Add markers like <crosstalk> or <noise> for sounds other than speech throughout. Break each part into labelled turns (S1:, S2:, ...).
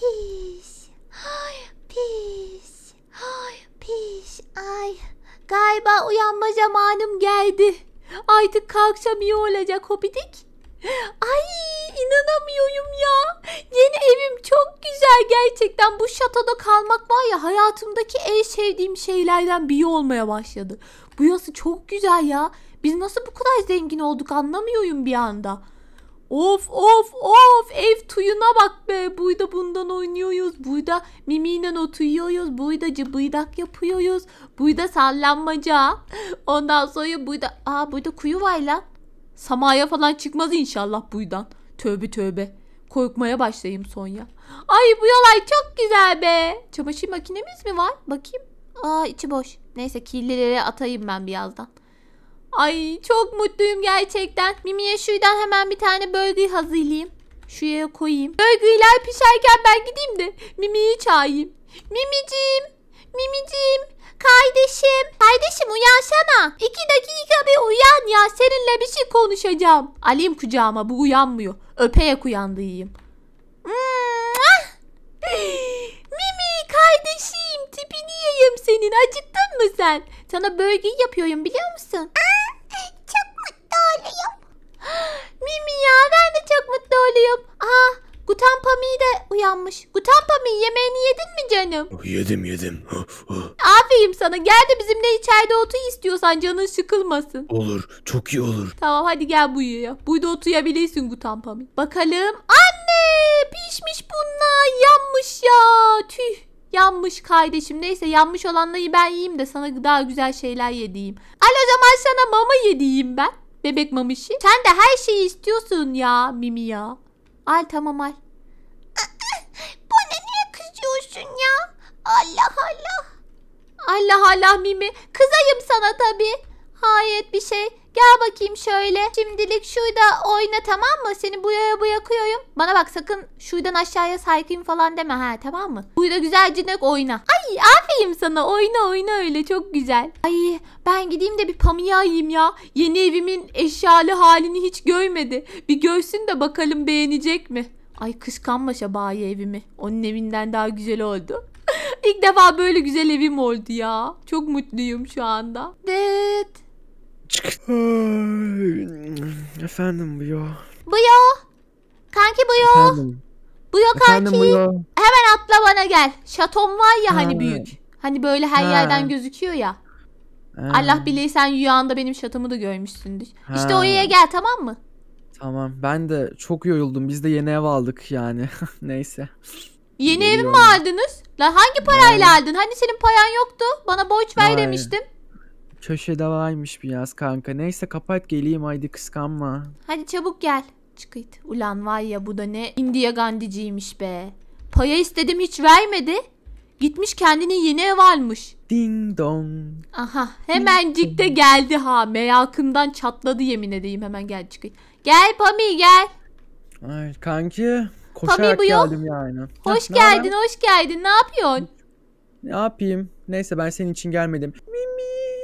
S1: Piş. ay, Piş. Ay. ay. Galiba uyanma zamanım geldi. Artık kalksam iyi olacak Hopidik. Ay inanamıyorum ya. Yeni evim çok güzel gerçekten. Bu şatoda kalmak var ya hayatımdaki en sevdiğim şeylerden biri olmaya başladı. Bu yası çok güzel ya. Biz nasıl bu kadar zengin olduk anlamıyorum bir anda. Of of of ev tuyuna bak be. Buyda bundan oynuyoruz. Buyda mimiyle oturuyoruz. Buyda cıbıydak yapıyoruz. Buyda sallanmaca. Ondan sonra buyda aa buyda kuyu var lan. Samaya falan çıkmaz inşallah buydan. Tövbe tövbe. Korkmaya başlayayım Sonya. Ay bu yalay çok güzel be. Çamaşır makinemiz mi var? Bakayım. Aa içi boş. Neyse kirlileri atayım ben birazdan. Ay çok mutluyum gerçekten. Mimi'ye şuradan hemen bir tane bölgeyi hazırlayayım. Şuraya koyayım. Bölgüler pişerken ben gideyim de Mimi'yi çağırayım. Mimicim. Mimicim. Kardeşim. Kardeşim uyansana. İki dakika bir uyan ya. Seninle bir şey konuşacağım. Alayım kucağıma bu uyanmıyor. Öpeyek uyandıyım. <gasps> Mimi kardeşim tipini yiyeyim senin. Acıttın mı sen? Sana bölgeyi yapıyorum biliyor musun? Aa! ya ben de çok mutlu oluyorum. Aa Gutan Pami de uyanmış. Gutan Pami yemeğini yedin mi canım?
S2: Oh, yedim yedim. Oh,
S1: oh. Aferin sana gel de bizimle içeride otu istiyorsan canın sıkılmasın.
S3: Olur çok iyi olur.
S1: Tamam hadi gel bu ya. Burada oturabilirsin Gutan Pami. Bakalım. Anne pişmiş bunlar yanmış ya. Tüh. Yanmış kardeşim. Neyse yanmış olanları ben yiyeyim de sana daha güzel şeyler yediyim. Al o zaman sana mama yediyim ben. Bebek mamışı. Sen de her şeyi istiyorsun ya Mimi ya. Al tamam al. Bana niye kızıyorsun ya? Allah Allah. Allah Allah Mimi. Kızayım sana tabii. Hayet bir şey. Gel bakayım şöyle. Şimdilik şuyda oyna tamam mı? Seni buraya bırakıyorum. Bana bak sakın şuydan aşağıya saykayım falan deme ha tamam mı? Burada güzel cinek oyna. Ay aferin sana oyna oyna öyle çok güzel. Ay ben gideyim de bir pamya yiyeyim ya. Yeni evimin eşyalı halini hiç görmedi. Bir görsün de bakalım beğenecek mi? Ay kıskanma Şabayi evimi. Onun evinden daha güzel oldu. <laughs> İlk defa böyle güzel evim oldu ya. Çok mutluyum şu anda. Dıt.
S3: Çık.
S2: Efendim Buyo.
S1: Buyo. Kanki Buyo.
S2: Efendim. Buyo kanki.
S1: Hemen atla bana gel. Şaton var ya hani ha. hani büyük. Hani böyle her ha. yerden gözüküyor ya.
S2: Ha. Allah bilir
S1: sen rüyanda benim şatomu da görmüşsündür. Ha. İşte oraya gel tamam mı?
S2: Tamam. Ben de çok yoruldum. Biz de yeni ev aldık yani. <laughs> Neyse.
S1: Yeni evi mi aldınız? Lan hangi parayla Hayır. aldın? Hani senin paran yoktu? Bana borç ver Hayır. demiştim.
S2: Köşede varmış biraz kanka. Neyse kapat geleyim haydi kıskanma.
S1: Hadi çabuk gel. Çıkıyt. Ulan vay ya bu da ne India Gandhiciymiş be. Paya istedim hiç vermedi. Gitmiş kendini yeni ev almış. Ding dong. Aha hemencik de geldi ha. meyakından çatladı yemin edeyim hemen gel çıkayım. Gel Pami gel.
S2: Ay kanki koşarak Pami, geldim yani. Hoş Heh, geldin
S1: hoş geldin ne yapıyorsun?
S2: Ne yapayım? Neyse ben senin için gelmedim. Mimi.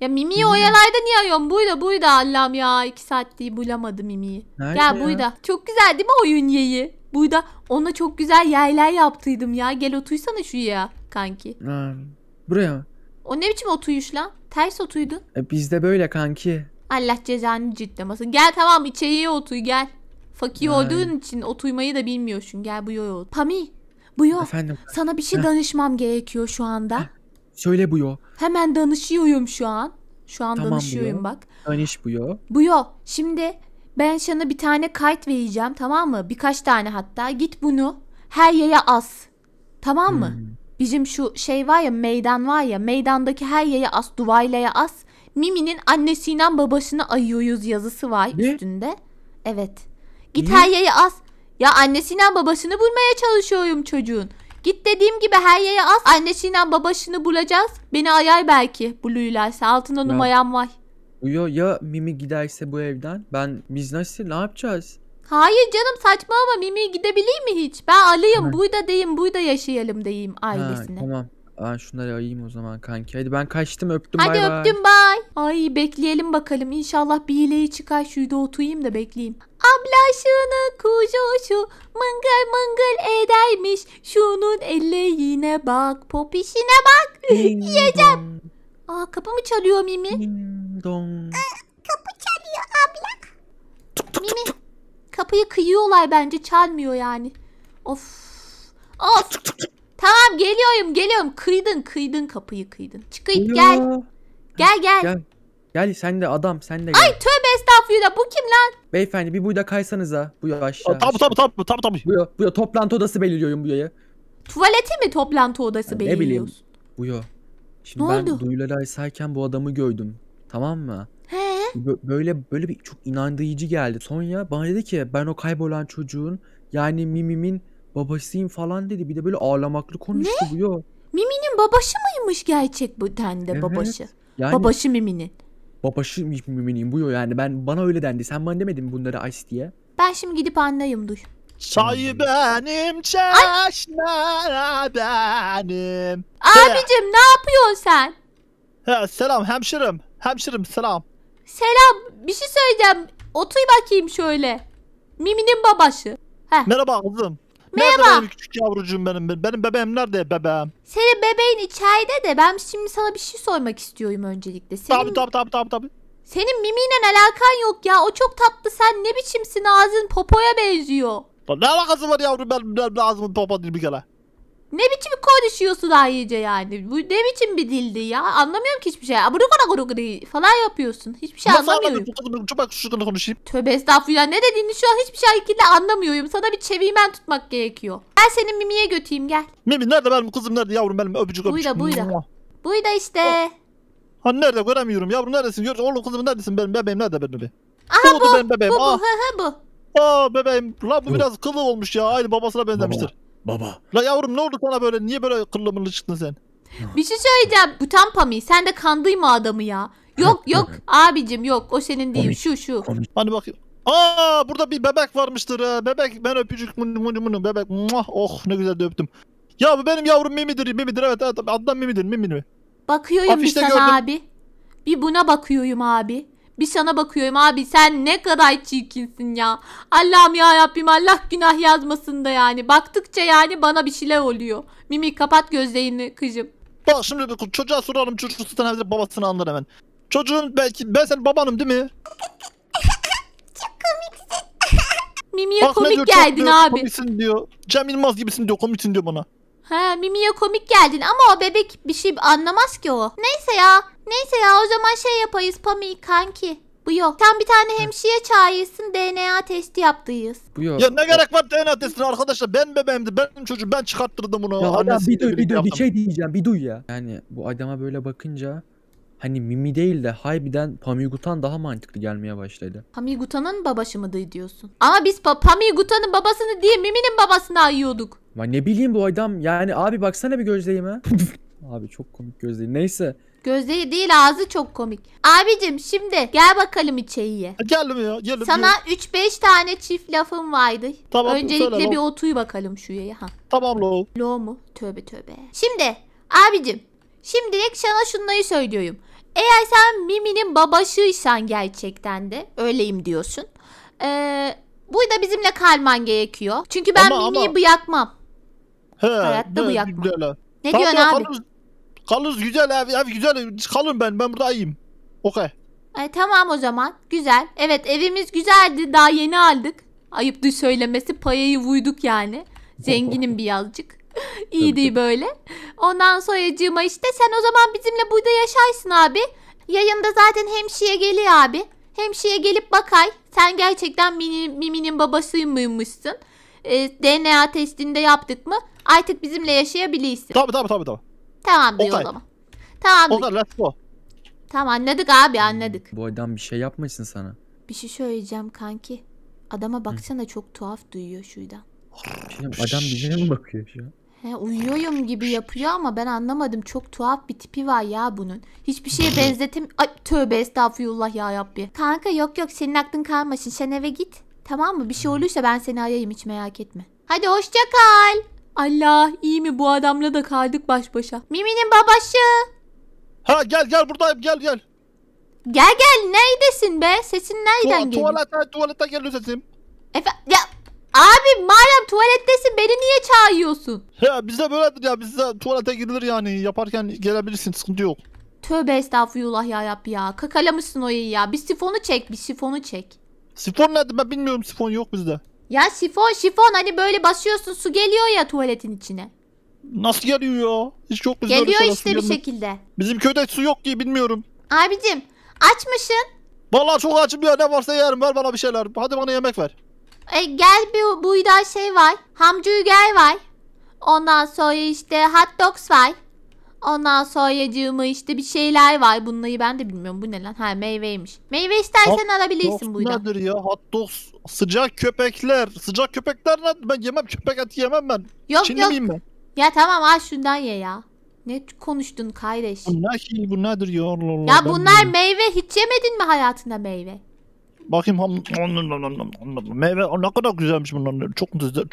S1: Ya Mimi'yi oyalaydı niye arıyorum? Buydu buydu Allah'ım ya. iki saatliği bulamadım Mimi'yi. ya? Şey buydu. Çok güzel değil mi oyun yeyi? Buydu. Ona çok güzel yaylar yaptıydım ya. Gel otuysana şu ya kanki.
S2: Ha, buraya mı?
S1: O ne biçim otuyuş lan? Ters otuydun.
S2: E, bizde böyle kanki.
S1: Allah cezanı ciltlemesin. Gel tamam içeriye otuy gel. Fakir Vay. olduğun için otuymayı da bilmiyorsun. Gel bu yola. Pami. Bu yok.
S2: Efendim? Sana bir şey danışmam
S1: gerekiyor şu anda.
S2: Söyle Buyo.
S1: Hemen danışıyorum şu an. Şu an tamam, danışıyorum Buyo. bak.
S2: Danış Buyo.
S1: Buyo şimdi ben sana bir tane kayıt vereceğim tamam mı? Birkaç tane hatta. Git bunu her yaya as. Tamam mı? Hmm. Bizim şu şey var ya meydan var ya meydandaki her yere as duvaylaya as. Mimi'nin annesinden babasını ayıyoruz yazısı var ne? üstünde. Evet. Git Niye? her yaya as. Ya annesinden babasını bulmaya çalışıyorum çocuğun. Git dediğim gibi her yere as. Anneşiyle babasını bulacağız. Beni ayar belki buluylarsa. Altında ya. numaram var.
S2: Yo ya Mimi giderse bu evden ben biz nasıl ne yapacağız?
S1: Hayır canım saçma ama Mimi gidebileyim mi hiç? Ben alayım buyda deyim buyda yaşayalım deyim ailesine. Ha,
S2: tamam Aa şunları ayayım o zaman kanki. Hadi ben kaçtım öptüm bay bay Hadi öptüm
S1: bay. Ay bekleyelim bakalım. İnşallah bir hileyi çıkar. Şuyu da oturayım da bekleyeyim. Abla kuşu şu mıngıl mıngıl edermiş. Şunun ellerine bak. Popişine bak. <laughs> Yiyeceğim. Aa kapı mı çalıyor Mimi? Ding dong. kapı çalıyor abla. Mimi kapıyı kıyıyorlar bence çalmıyor yani. Of. Of. Tamam geliyorum geliyorum. Kıydın kıydın kapıyı kıydın. Çıkıyt gel.
S2: Gel gel. Gel. Gel sen de adam sen de gel. Ay
S1: tövbe estağfurullah bu kim lan?
S2: Beyefendi bir buyda kaysanıza. Bu aşağı. Tabi tabi tabi tabi tabi. Bu bu toplantı odası belirliyorum bu yaya.
S1: Tuvaleti mi toplantı odası yani belirliyorsun? Ne bileyim.
S2: Bu yo. Şimdi ne ben oldu? duyulara sayken bu adamı gördüm. Tamam mı? He. Böyle böyle bir çok inandırıcı geldi. Sonya bana dedi ki ben o kaybolan çocuğun yani Mimim'in babasıyım falan dedi. Bir de böyle ağlamaklı konuştu bu yo.
S1: Mimi'nin babası mıymış gerçek bu tende evet. Babası
S2: Yani, babaşı Mimi'nin. Babaşı Mimi'nin bu yo yani ben bana öyle dendi. Sen bana demedin bunları ice diye.
S1: Ben şimdi gidip anlayayım dur.
S2: Çay benim,
S4: çeşme benim. Abicim ne yapıyorsun sen? He, selam hemşerim. Hemşerim selam.
S1: Selam. Bir şey söyleyeceğim. Otur bakayım şöyle. Mimi'nin babası. Heh.
S4: Merhaba kızım. Merhaba. Nerede benim küçük yavrucuğum benim? Benim bebeğim nerede bebeğim?
S1: Senin bebeğin içeride de ben şimdi sana bir şey sormak istiyorum öncelikle. Senin... Tabii tabii tabii tabii. tabii. Senin mimiyle alakan yok ya. O çok tatlı. Sen ne biçimsin? Ağzın popoya benziyor.
S4: Ne alakası var yavrum benim ağzımın popo değil bir kere.
S1: Ne biçim konuşuyorsun ayrıca yani? Bu ne biçim bir dildi ya? Anlamıyorum ki hiçbir şey. Abrukara gurugri falan yapıyorsun. Hiçbir şey Nasıl anlamıyorum.
S4: anladın? Çok bak şunu
S1: konuşayım. Tövbe estağfurullah. Ne dediğini şu an hiçbir şekilde anlamıyorum. Sana bir çevirmen tutmak gerekiyor. Ben senin Mimi'ye götüreyim gel.
S4: Mimi nerede benim kızım nerede yavrum benim öpücük öpücük. Buyda buyda. buyda işte. Oh. Ha nerede göremiyorum yavrum neredesin? Gör, oğlum kızım neredesin benim bebeğim nerede benim bebeğim? Aha Doğdu bu. Benim bebeğim. Bu bu. Ah. Hı bu. Aa ah, bebeğim. lan bu biraz kılı olmuş ya. Aynı babasına benzemiştir. Baba. Baba. La yavrum ne oldu sana böyle? Niye böyle kıllı çıktın sen? Bir şey söyleyeceğim. Bu
S1: tam Pami. Sen de kandırma adamı ya. Yok yok abicim yok. O senin değil.
S4: şu şu. Komik. Hani bakayım. Aa burada bir bebek varmıştır ha. Bebek ben öpücük mu munu munu bebek. Muah, oh ne güzel de öptüm. Ya bu benim yavrum Mimi'dir. Mimi'dir evet, evet Adnan Mimi'dir. Mimi mi? Bakıyorum Afişte sana gördüm. abi.
S1: Bir buna bakıyorum abi. Bir sana bakıyorum abi sen ne kadar çirkinsin ya. Allah'ım ya Rabbim Allah günah yazmasın da yani. Baktıkça yani bana bir şeyler oluyor. Mimi kapat gözlerini kızım.
S4: Bak şimdi bir çocuğa soralım çocuğu tutan babasını anlar hemen. Çocuğun belki ben senin babanım değil mi?
S1: <laughs> Mimi'ye komik diyor, geldin diyor, abi.
S4: Komiksin diyor. Cem Yılmaz gibisin diyor komiksin diyor bana.
S1: He Mimi'ye komik geldin ama o bebek bir şey anlamaz ki o. Neyse ya Neyse ya o zaman şey yapayız Pami kanki. Bu yok. Sen bir tane hemşire çağırırsın DNA testi yaptıyız.
S4: Bu yok. Ya ne gerek var DNA testine arkadaşlar? Ben bebeğimdi. Benim çocuğum ben çıkarttırdım bunu. Ya adam bir duy bir duy bir şey
S2: diyeceğim bir duy ya. Yani bu adama böyle bakınca hani Mimi değil de haybiden Pamigutan daha mantıklı gelmeye başladı.
S1: Pamigutanın babası mıdır diyorsun? Ama biz pa Pami babasını değil Mimi'nin babasını ayıyorduk.
S2: Ya ne bileyim bu adam yani abi baksana bir gözleyime. <laughs> abi çok komik gözleyi. Neyse
S1: Gözleri değil ağzı çok komik. Abicim şimdi gel bakalım içeriye. E, geldim ya geldim. Sana 3-5 tane çift lafım vardı. Tamam, Öncelikle söyle, bir otuyu bakalım şuraya. Ha. Tamam lo. Lo mu? Tövbe tövbe. Şimdi abicim şimdilik sana şunları söylüyorum. Eğer sen Mimi'nin babasıysan gerçekten de öyleyim diyorsun. Ee, burada bizimle kalman gerekiyor. Çünkü ben ama, Mimi'yi
S4: ama... He, Hayatta ne, bıyakmam. Ne, ne diyorsun abi? Yaparız. Kalırız güzel abi abi güzel. Kalın ben, ben burada iyiyim. Okey.
S1: Ay, tamam o zaman. Güzel. Evet evimiz güzeldi. Daha yeni aldık. Ayıptı söylemesi. Payayı vuyduk yani. Zenginim <laughs> bir <laughs> İyi İyiydi böyle. Ondan sonracığıma işte sen o zaman bizimle burada yaşarsın abi. Yayında zaten hemşiye geliyor abi. Hemşiye gelip bakay. Sen gerçekten Mimi, Mimi'nin babası mıymışsın? E, ee, DNA testinde yaptık mı? Artık bizimle yaşayabilirsin.
S2: Tabii tabii tabii. tabii.
S1: Tamam diyor okay. o zaman. Tamam. O zaman let's go. Tamam anladık abi hmm. anladık.
S2: Bu adam bir şey yapmasın sana.
S1: Bir şey söyleyeceğim kanki. Adama baksana Hı. çok tuhaf duyuyor şu Şey,
S4: adam bize mi bakıyor şu an?
S1: He, uyuyorum gibi yapıyor ama ben anlamadım. Çok tuhaf bir tipi var ya bunun. Hiçbir şeye benzetim... Ay tövbe estağfurullah ya Rabbi. Kanka yok yok senin aklın kalmasın. Sen eve git. Tamam mı? Bir şey olursa ben seni arayayım hiç merak etme. Hadi hoşça kal. Allah iyi mi bu adamla da kaldık baş başa. Mimi'nin babası.
S4: Ha gel gel buradayım gel gel. Gel gel neredesin be? Sesin nereden geliyor? Tuvalete tuvalete geliyor sesim. Efe ya abi madem tuvalettesin beni niye çağırıyorsun? Ya bizde böyledir ya bizde tuvalete girilir yani yaparken gelebilirsin sıkıntı yok.
S1: Tövbe estağfurullah ya Rabbi ya. Kakalamışsın o ya. Bir sifonu çek bir sifonu çek.
S4: Sifon nerede ben bilmiyorum sifon yok bizde. Ya
S1: şifon şifon hani böyle basıyorsun su geliyor
S4: ya tuvaletin içine. Nasıl geliyor ya? Hiç çok güzel Geliyor bir işte bir gelmiyor. şekilde. Bizim köyde su yok ki bilmiyorum. Abicim açmışın. Vallahi çok açım ya ne varsa yerim ver bana bir şeyler. Hadi bana yemek ver. E, gel bir buyda şey var. Hamcuyu gel
S1: var. Ondan sonra işte hot dogs var. Ondan sonra cığımı işte bir şeyler var. Bunları ben de bilmiyorum. Bu ne lan? Ha meyveymiş. Meyve istersen hot alabilirsin dogs buyda.
S4: nedir ya? Hot dogs Sıcak köpekler. Sıcak köpekler ne? Ben yemem köpek eti yemem ben. Yok Çinli yok. Miyim ben?
S1: Ya tamam al şundan ye ya. Ne konuştun kardeş? Bu
S4: ne bu nedir ya Allah Allah. Ya bunlar bilmiyorum.
S1: meyve hiç yemedin mi hayatında meyve?
S4: Bakayım ham meyve ne kadar güzelmiş bunlar. Çok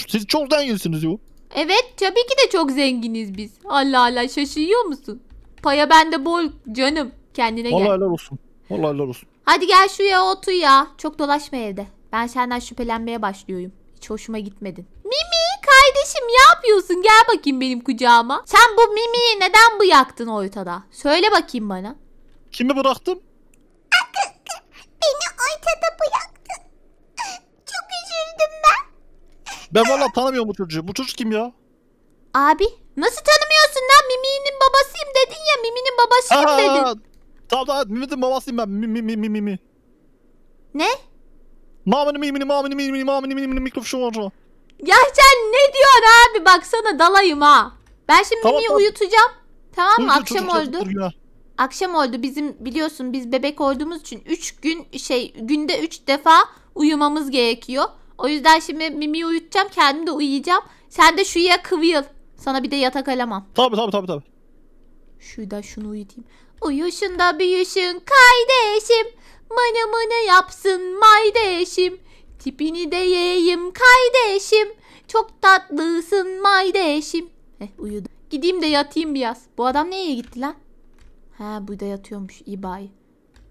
S4: siz çok zenginsiniz ya.
S1: Evet tabii ki de çok zenginiz biz. Allah Allah şaşırıyor musun? Paya bende bol canım. Kendine gel. Allah
S4: olsun. Allah olsun.
S1: Hadi gel şu ya otu ya. Çok dolaşma evde. Ben senden şüphelenmeye başlıyorum. Hiç hoşuma gitmedin. Mimi kardeşim ne yapıyorsun? Gel bakayım benim kucağıma. Sen bu Mimi'yi neden bıyaktın oytada? Söyle bakayım bana.
S4: Kimi bıraktım? Beni
S1: ortada bıraktın. Çok üzüldüm ben.
S4: Ben valla tanımıyorum bu çocuğu. Bu çocuk kim ya? Abi nasıl
S1: tanımıyorsun lan? Mimi'nin babasıyım dedin ya. Mimi'nin
S4: babasıyım Aa, dedin. Tamam tamam Mimi'nin babasıyım ben. Mimi mimi mimi. mi Ne? Mamını mimini mamını mikrofonu. Ya sen ne diyorsun abi baksana dalayım ha. Ben şimdi tamam, Mimi'yi tamam. uyutacağım. Tamam mı? Akşam oldu.
S1: Akşam oldu bizim biliyorsun biz bebek olduğumuz için 3 gün şey günde 3 defa uyumamız gerekiyor. O yüzden şimdi Mimi'yi uyutacağım kendim de uyuyacağım. Sen de şuraya kıvıl. Sana bir de yatak alamam. Tabi tabi tabi tabi. Şurada şunu uyutayım. Uyuşun da büyüşün kardeşim. Mana mana yapsın maydeşim. Tipini de yeyim kaydeşim. Çok tatlısın maydeşim. Heh uyudu. Gideyim de yatayım biraz. Bu adam neye gitti lan? He, bu da yatıyormuş İbay.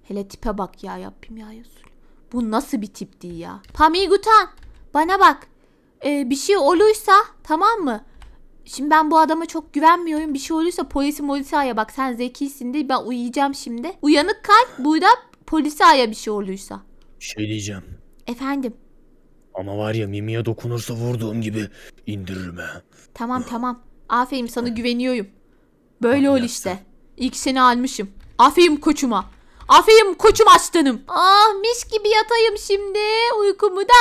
S1: Hele tipe bak ya yapayım ya Resul. Bu nasıl bir tipti ya? Pamigutan bana bak. Ee, bir şey olursa tamam mı? Şimdi ben bu adama çok güvenmiyorum. Bir şey olursa polisi molisaya bak sen zekisin diye ben uyuyacağım şimdi. Uyanık kalp da. Polise aya bir şey olduysa.
S3: Bir şey
S2: diyeceğim. Efendim. Ama var ya mimiye dokunursa vurduğum gibi indiririm ha.
S1: Tamam tamam. Aferin sana güveniyorum. Böyle ol işte. İlk seni almışım. Aferin koçuma. Aferin koçum aslanım. Ah mis gibi yatayım şimdi. Uykumu da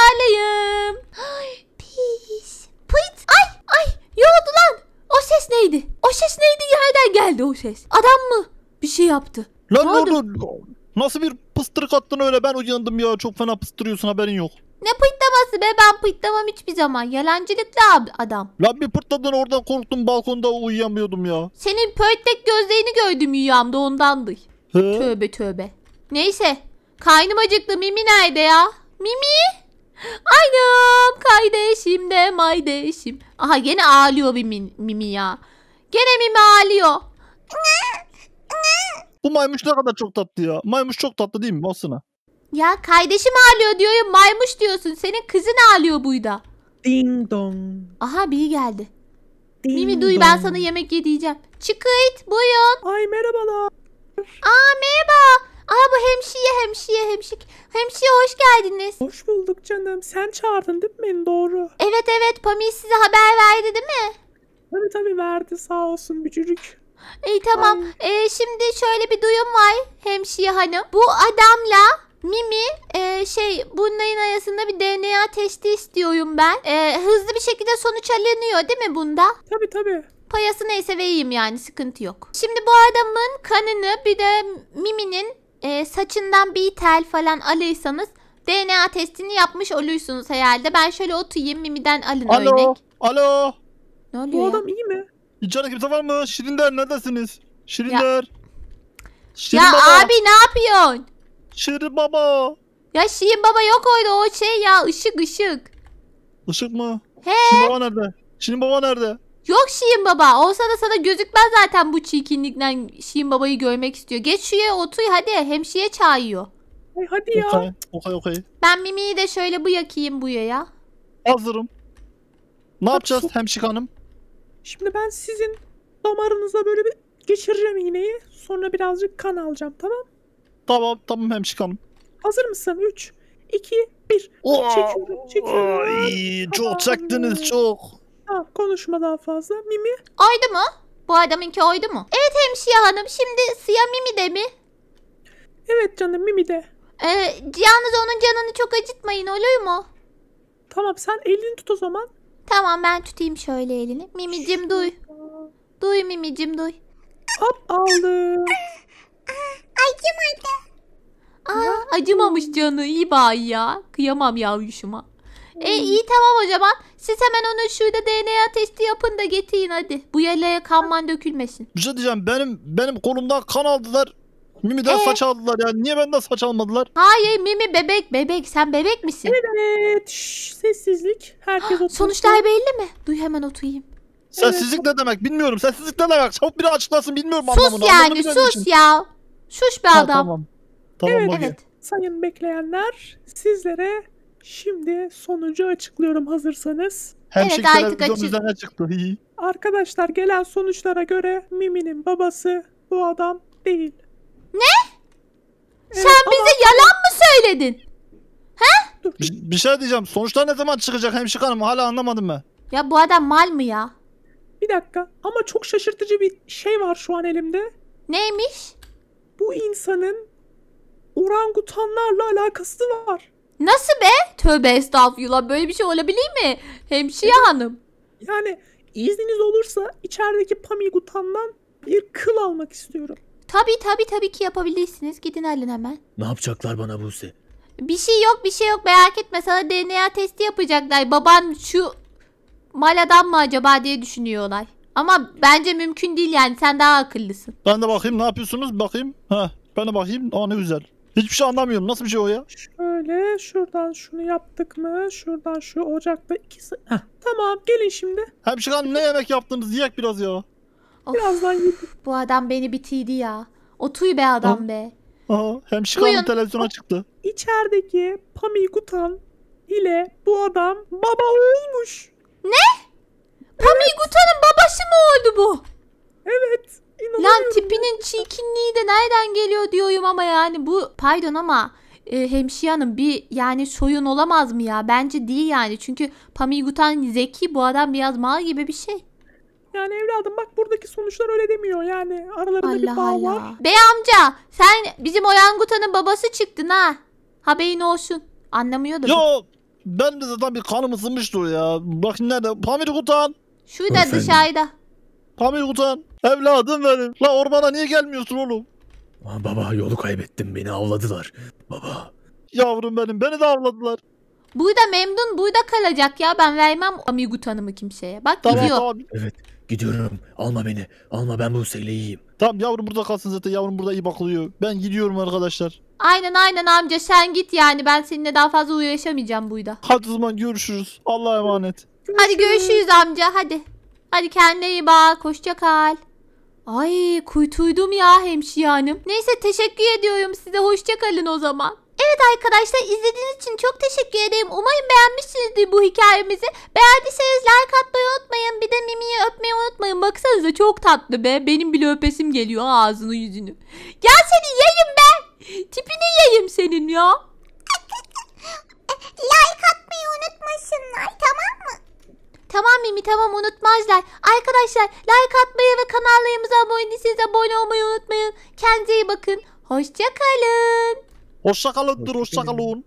S1: Ay pis. Pıt. Ay
S4: ay ne oldu lan? O ses neydi? O ses neydi? Nereden geldi o ses? Adam mı? Bir şey yaptı. Lan ne oldu? Lan, Nasıl bir pıstırık attın öyle ben uyandım ya çok fena pıstırıyorsun haberin yok.
S1: Ne pıtlaması be ben pıtlamam hiçbir zaman. Yalancılıklı ab- adam.
S4: Lan bir pırtladın oradan korktum balkonda uyuyamıyordum ya.
S1: Senin pöytek gözlerini gördüm uyuyamda ondandı. He? Tövbe tövbe. Neyse. Kaynım acıktı Mimi nerede ya? Mimi? Aynım kardeşim de maydeşim. Aha gene ağlıyor bir Mimi ya. Gene Mimi ağlıyor.
S4: Bu maymuş ne kadar çok tatlı ya. Maymuş çok tatlı değil mi Basına?
S1: Ya kardeşim ağlıyor diyorum maymuş diyorsun. Senin kızın ağlıyor buyda. Ding dong. Aha biri geldi. Ding Mimi duy ben sana yemek yedireceğim. Çıkıt buyun. Ay merhabalar.
S3: Aa merhaba. Aa bu hemşiye hemşiye hemşik. Hemşiye hoş geldiniz. Hoş bulduk canım. Sen çağırdın değil mi beni doğru? Evet evet Pamir size haber verdi değil mi? Tabii tabii verdi sağ olsun bücürük. İyi tamam. Ee, şimdi
S1: şöyle bir duyum var hemşire hanım. Bu adamla Mimi e, şey bunların arasında bir DNA testi istiyorum ben. E, hızlı bir şekilde sonuç alınıyor değil mi bunda? Tabi tabi Payası neyse vereyim yani sıkıntı yok. Şimdi bu adamın kanını bir de Mimi'nin e, saçından bir tel falan alırsanız DNA testini yapmış oluyorsunuz herhalde. Ben şöyle oturayım Mimi'den alın Alo. örnek.
S4: Alo. Ne oluyor Bu ya? adam iyi mi? İçeride kimse var mı? Şirinler neredesiniz? Şirinler. Şirin ya baba. abi
S1: ne yapıyorsun? Şirin
S4: baba.
S1: Ya Şirin baba yok orada o şey ya ışık ışık. Işık mı? He. Şirin baba nerede? Şirin baba nerede? Yok Şirin baba. Olsa da sana gözükmez zaten bu çirkinlikten Şirin babayı görmek istiyor. Geç şuraya otur hadi. Hemşire çağırıyor. Ay
S4: hadi ya. Okey okey okey.
S1: Ben
S3: Mimi'yi de şöyle bu yakayım bu ya. Hazırım.
S4: Ne yapacağız hemşik hanım?
S3: Şimdi ben sizin damarınıza böyle bir geçireceğim iğneyi. Sonra birazcık kan alacağım tamam?
S4: Tamam tamam hanım.
S3: Hazır mısın? 3, 2, 1. Çekiyorum, çekiyorum. Ay, çok çaktınız çok. Tamam, konuşma daha fazla. Mimi Oydu mu? Bu adamınki oydu mu? Evet hemşire hanım şimdi
S1: Siyah Mimi de mi? evet canım Mimi de. Ee, yalnız onun canını çok acıtmayın olur mu? Tamam sen elini tut o zaman. Tamam ben tutayım şöyle elini. Mimicim duy. Duy mimicim duy. Hop aldı. Ah, acımadı. Aa, acımamış canı iyi bay ya. Kıyamam yavruşuma. E iyi tamam o zaman. Siz hemen onu şurada DNA testi yapın da getirin hadi. Bu yerlere kanman dökülmesin. Bir şey diyeceğim benim
S4: benim kolumdan kan aldılar. Mimi'den ee? saç aldılar ya. Niye ben benden saç almadılar? Hayır Mimi bebek bebek. Sen bebek misin? Evet. Şş,
S1: sessizlik. Herkes otursun. Sonuçlar belli mi? Duy hemen oturayım.
S4: Sessizlik evet. ne demek bilmiyorum. Sessizlik ne demek? Çabuk biri açıklasın bilmiyorum sus anlamını. Yani, anlamını sus yani sus ya.
S3: Şuş be adam. Ha, tamam.
S4: Tamam evet, evet.
S3: Sayın bekleyenler sizlere şimdi sonucu açıklıyorum hazırsanız. Hemşik evet şey çıktı. Arkadaşlar gelen sonuçlara göre Mimi'nin babası bu adam değil. Ne? Evet, Sen ama- bize yalan mı söyledin?
S4: Bir, bir şey diyeceğim. Sonuçlar ne zaman çıkacak hemşire hanım? Hala anlamadım ben. Ya bu adam mal mı ya? Bir dakika ama çok şaşırtıcı
S3: bir şey var şu an elimde. Neymiş? Bu insanın orangutanlarla alakası var.
S1: Nasıl be? Tövbe estağfurullah böyle bir şey olabilir mi? Hemşire hanım.
S3: Yani izniniz olursa içerideki pamigutandan bir kıl almak istiyorum.
S1: Tabii tabii tabii ki yapabilirsiniz. Gidin halin hemen.
S2: Ne yapacaklar bana Buse?
S1: Bir şey yok bir şey yok merak etme. Sana DNA testi yapacaklar. Baban şu mal adam mı acaba diye düşünüyorlar. Ama bence mümkün değil yani. Sen daha akıllısın.
S4: Ben de bakayım ne yapıyorsunuz bakayım. Ha, ben de bakayım. Aa ne güzel. Hiçbir şey anlamıyorum. Nasıl bir şey o ya? Şöyle şuradan şunu yaptık mı? Şuradan şu ocakta iki... Heh,
S3: tamam gelin şimdi.
S4: Hemşire şey ne yemek yaptınız? Yiyek biraz ya.
S3: Of, Birazdan gittim. Bu adam beni bitirdi ya. O tuy be
S1: adam Aa. be.
S4: Aha, hem Şikan'ın Buyurun. televizyona çıktı.
S3: İçerideki Pami Gutan ile bu adam baba olmuş. Pami Gutan'ın babası mı oldu bu? Evet. Lan tipinin çirkinliği
S1: de nereden geliyor diyorum ama yani bu pardon ama e, hemşire hanım bir yani soyun olamaz mı ya? Bence değil yani çünkü Pamigutan zeki bu adam biraz mal gibi bir
S3: şey. Yani evladım bak buradaki sonuçlar öyle demiyor yani. Aralarında Allah bir bağ Allah. var.
S1: Bey amca sen bizim Oyanguta'nın babası çıktın ha. Haberin olsun.
S4: Anlamıyordum. Yo ben de zaten bir kanım ısınmıştı ya. Bak nerede? Pamir Kutan. Şurada Efendim? dışarıda. Pamir Kutan. Evladım benim. La ormana niye gelmiyorsun oğlum?
S2: Aa, baba yolu kaybettim beni avladılar. Baba.
S4: Yavrum benim beni de avladılar.
S1: Burada memnun burada kalacak ya ben vermem Amigutan'ımı kimseye. Bak tamam, gidiyor. Tamam.
S4: Evet Gidiyorum. Alma beni. Alma ben bu Hüseyin'le iyiyim. Tamam yavrum burada kalsın zaten. Yavrum burada iyi bakılıyor. Ben gidiyorum arkadaşlar.
S1: Aynen aynen amca sen git yani. Ben seninle daha fazla uğraşamayacağım buyda. Hadi
S4: o zaman görüşürüz. Allah'a emanet.
S1: Hadi görüşürüz amca hadi. Hadi kendine iyi bak. Hoşça kal. Ay kuytuydum ya hemşire Neyse teşekkür ediyorum size. Hoşça kalın o zaman. Evet arkadaşlar izlediğiniz için çok teşekkür ederim. Umarım beğenmişsinizdir bu hikayemizi. Beğendiyseniz like atmayı unutmayın. Bir de Mimi'yi öpmeyi unutmayın. Baksanıza çok tatlı be. Benim bile öpesim geliyor ağzını yüzünü. Gel seni yayım be. Tipini yayım senin ya. like atmayı unutmasınlar tamam mı? Tamam Mimi tamam unutmazlar. Arkadaşlar like atmayı ve kanallarımıza abone değilseniz abone olmayı unutmayın. Kendinize iyi bakın. Hoşçakalın.
S4: Hoşçakalın. Hoşçakalın.